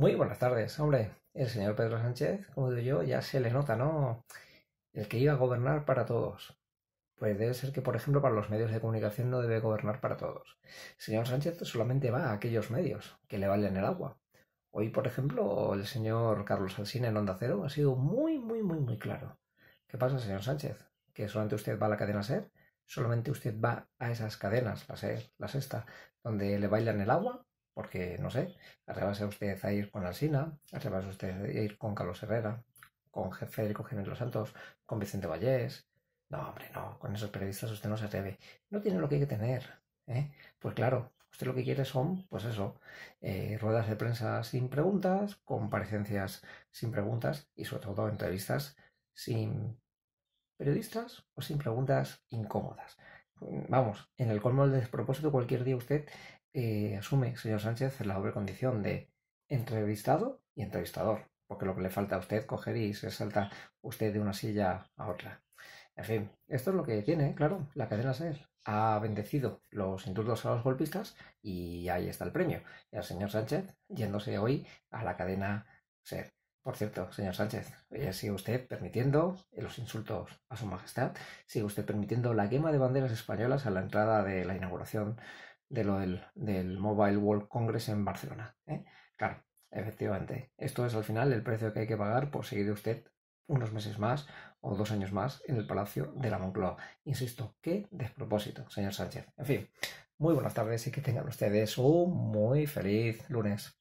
Muy buenas tardes, hombre. El señor Pedro Sánchez, como digo yo, ya se le nota, ¿no? El que iba a gobernar para todos. Pues debe ser que, por ejemplo, para los medios de comunicación no debe gobernar para todos. El señor Sánchez solamente va a aquellos medios que le bailan el agua. Hoy, por ejemplo, el señor Carlos Alsina en Onda Cero ha sido muy, muy, muy, muy claro. ¿Qué pasa, señor Sánchez? Que solamente usted va a la cadena SER, solamente usted va a esas cadenas, la SER, la Sexta, donde le bailan el agua porque, no sé, a usted a ir con Alsina, arrebase usted a ir con Carlos Herrera, con Federico Jiménez Los Santos, con Vicente Vallés. No, hombre, no, con esos periodistas usted no se atreve. No tiene lo que hay que tener. ¿eh? Pues claro, usted lo que quiere son, pues eso, eh, ruedas de prensa sin preguntas, comparecencias sin preguntas y sobre todo entrevistas sin periodistas o sin preguntas incómodas vamos, en el colmo del despropósito, cualquier día usted eh, asume, señor Sánchez, la doble condición de entrevistado y entrevistador, porque lo que le falta a usted coger y se salta usted de una silla a otra. En fin, esto es lo que tiene, claro, la cadena SER. Ha bendecido los indultos a los golpistas y ahí está el premio. Y al señor Sánchez yéndose hoy a la cadena SER. Por cierto, señor Sánchez, eh, sigue usted permitiendo eh, los insultos a su majestad, sigue usted permitiendo la quema de banderas españolas a la entrada de la inauguración de lo del, Mobile World Congress en Barcelona. ¿eh? Claro, efectivamente, esto es al final el precio que hay que pagar por seguir usted unos meses más o dos años más en el Palacio de la Moncloa. Insisto, qué despropósito, señor Sánchez. En fin, muy buenas tardes y que tengan ustedes un muy feliz lunes.